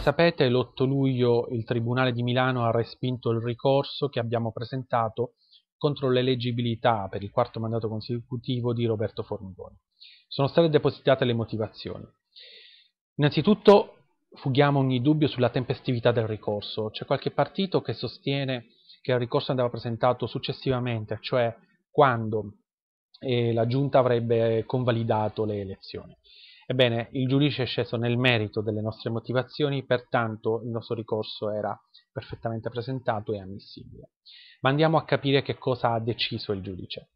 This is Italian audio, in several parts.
sapete, l'8 luglio il Tribunale di Milano ha respinto il ricorso che abbiamo presentato contro l'eleggibilità per il quarto mandato consecutivo di Roberto Formigoni. Sono state depositate le motivazioni. Innanzitutto fughiamo ogni dubbio sulla tempestività del ricorso. C'è qualche partito che sostiene che il ricorso andava presentato successivamente, cioè quando eh, la giunta avrebbe convalidato le elezioni. Ebbene, il giudice è sceso nel merito delle nostre motivazioni, pertanto il nostro ricorso era perfettamente presentato e ammissibile. Ma andiamo a capire che cosa ha deciso il giudice.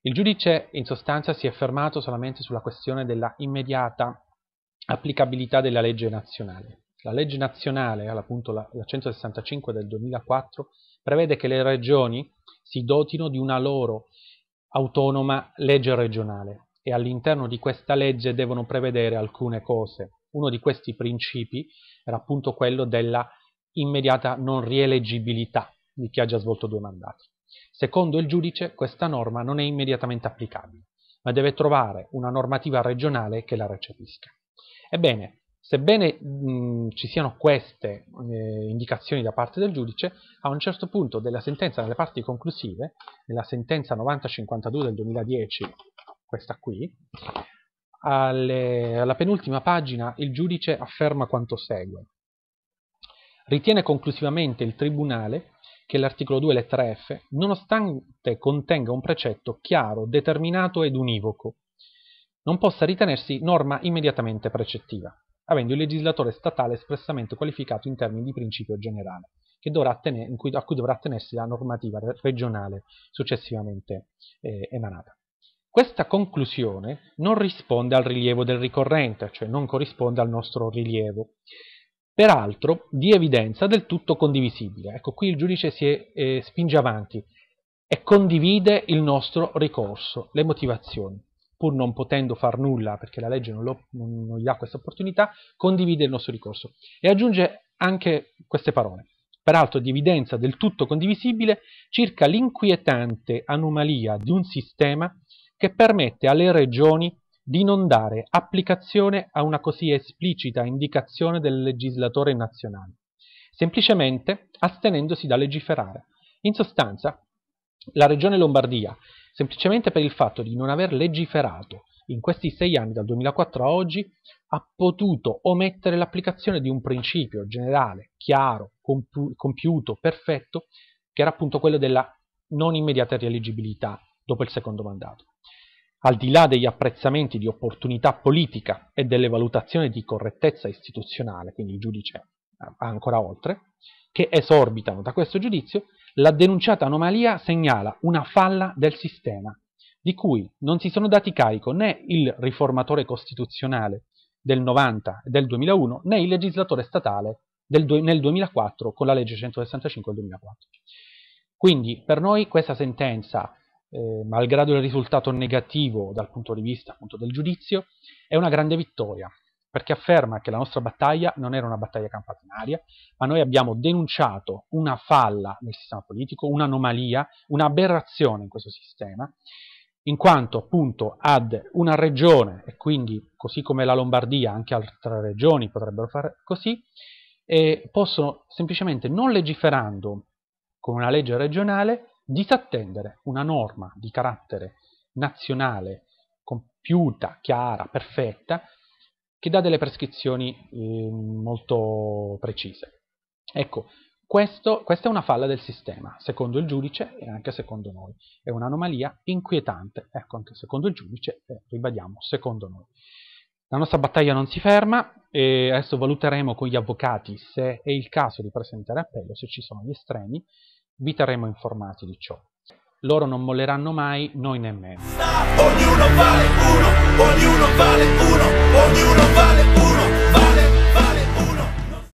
Il giudice in sostanza si è fermato solamente sulla questione della immediata applicabilità della legge nazionale. La legge nazionale, appunto la, la 165 del 2004, prevede che le regioni si dotino di una loro autonoma legge regionale, e all'interno di questa legge devono prevedere alcune cose. Uno di questi principi era appunto quello della immediata non rieleggibilità di chi ha già svolto due mandati. Secondo il giudice questa norma non è immediatamente applicabile, ma deve trovare una normativa regionale che la recepisca. Ebbene, sebbene mh, ci siano queste eh, indicazioni da parte del giudice, a un certo punto della sentenza, nelle parti conclusive, nella sentenza 9052 del 2010 questa qui, alle, alla penultima pagina il giudice afferma quanto segue. Ritiene conclusivamente il Tribunale che l'articolo 2 lettera F, nonostante contenga un precetto chiaro, determinato ed univoco, non possa ritenersi norma immediatamente precettiva, avendo il legislatore statale espressamente qualificato in termini di principio generale, attenere, cui, a cui dovrà attenersi la normativa regionale successivamente eh, emanata. Questa conclusione non risponde al rilievo del ricorrente, cioè non corrisponde al nostro rilievo. Peraltro, di evidenza del tutto condivisibile. Ecco, qui il giudice si è, eh, spinge avanti e condivide il nostro ricorso, le motivazioni. Pur non potendo far nulla, perché la legge non, lo, non, non gli dà questa opportunità, condivide il nostro ricorso. E aggiunge anche queste parole peraltro di evidenza del tutto condivisibile, circa l'inquietante anomalia di un sistema che permette alle regioni di non dare applicazione a una così esplicita indicazione del legislatore nazionale, semplicemente astenendosi da legiferare. In sostanza, la regione Lombardia, semplicemente per il fatto di non aver legiferato in questi sei anni dal 2004 a oggi, ha potuto omettere l'applicazione di un principio generale, chiaro, compu compiuto, perfetto, che era appunto quello della non immediata rielegibilità dopo il secondo mandato al di là degli apprezzamenti di opportunità politica e delle valutazioni di correttezza istituzionale, quindi il giudice va ancora oltre, che esorbitano da questo giudizio, la denunciata anomalia segnala una falla del sistema, di cui non si sono dati carico né il riformatore costituzionale del 90 e del 2001, né il legislatore statale nel 2004 con la legge 165 del 2004. Quindi per noi questa sentenza eh, malgrado il risultato negativo dal punto di vista appunto, del giudizio, è una grande vittoria, perché afferma che la nostra battaglia non era una battaglia campanaria, ma noi abbiamo denunciato una falla nel sistema politico, un'anomalia, un'aberrazione in questo sistema, in quanto appunto ad una regione, e quindi così come la Lombardia, anche altre regioni potrebbero fare così, eh, possono semplicemente non legiferando con una legge regionale disattendere una norma di carattere nazionale compiuta, chiara, perfetta, che dà delle prescrizioni eh, molto precise. Ecco, questo, questa è una falla del sistema, secondo il giudice e anche secondo noi. È un'anomalia inquietante, ecco, anche secondo il giudice e eh, ribadiamo, secondo noi. La nostra battaglia non si ferma e adesso valuteremo con gli avvocati se è il caso di presentare appello, se ci sono gli estremi vi terremo informati di ciò. Loro non molleranno mai, noi nemmeno. Ognuno vale uno, ognuno vale uno, ognuno vale uno.